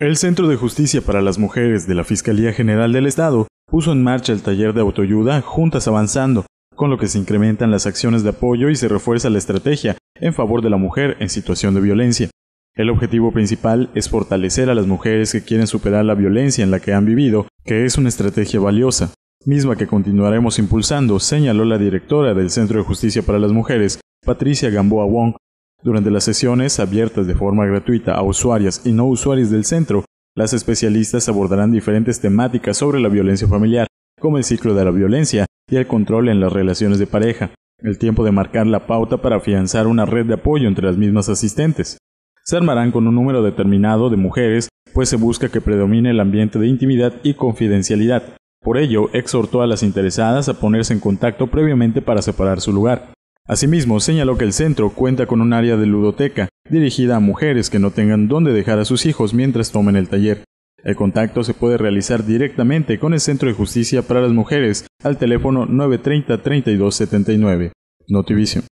El Centro de Justicia para las Mujeres de la Fiscalía General del Estado puso en marcha el taller de autoayuda Juntas Avanzando, con lo que se incrementan las acciones de apoyo y se refuerza la estrategia en favor de la mujer en situación de violencia. El objetivo principal es fortalecer a las mujeres que quieren superar la violencia en la que han vivido, que es una estrategia valiosa, misma que continuaremos impulsando, señaló la directora del Centro de Justicia para las Mujeres, Patricia Gamboa Wong, durante las sesiones abiertas de forma gratuita a usuarias y no usuarios del centro, las especialistas abordarán diferentes temáticas sobre la violencia familiar, como el ciclo de la violencia y el control en las relaciones de pareja, el tiempo de marcar la pauta para afianzar una red de apoyo entre las mismas asistentes. Se armarán con un número determinado de mujeres, pues se busca que predomine el ambiente de intimidad y confidencialidad. Por ello, exhortó a las interesadas a ponerse en contacto previamente para separar su lugar. Asimismo, señaló que el centro cuenta con un área de ludoteca dirigida a mujeres que no tengan dónde dejar a sus hijos mientras tomen el taller. El contacto se puede realizar directamente con el Centro de Justicia para las Mujeres al teléfono 930 3279. Notivision.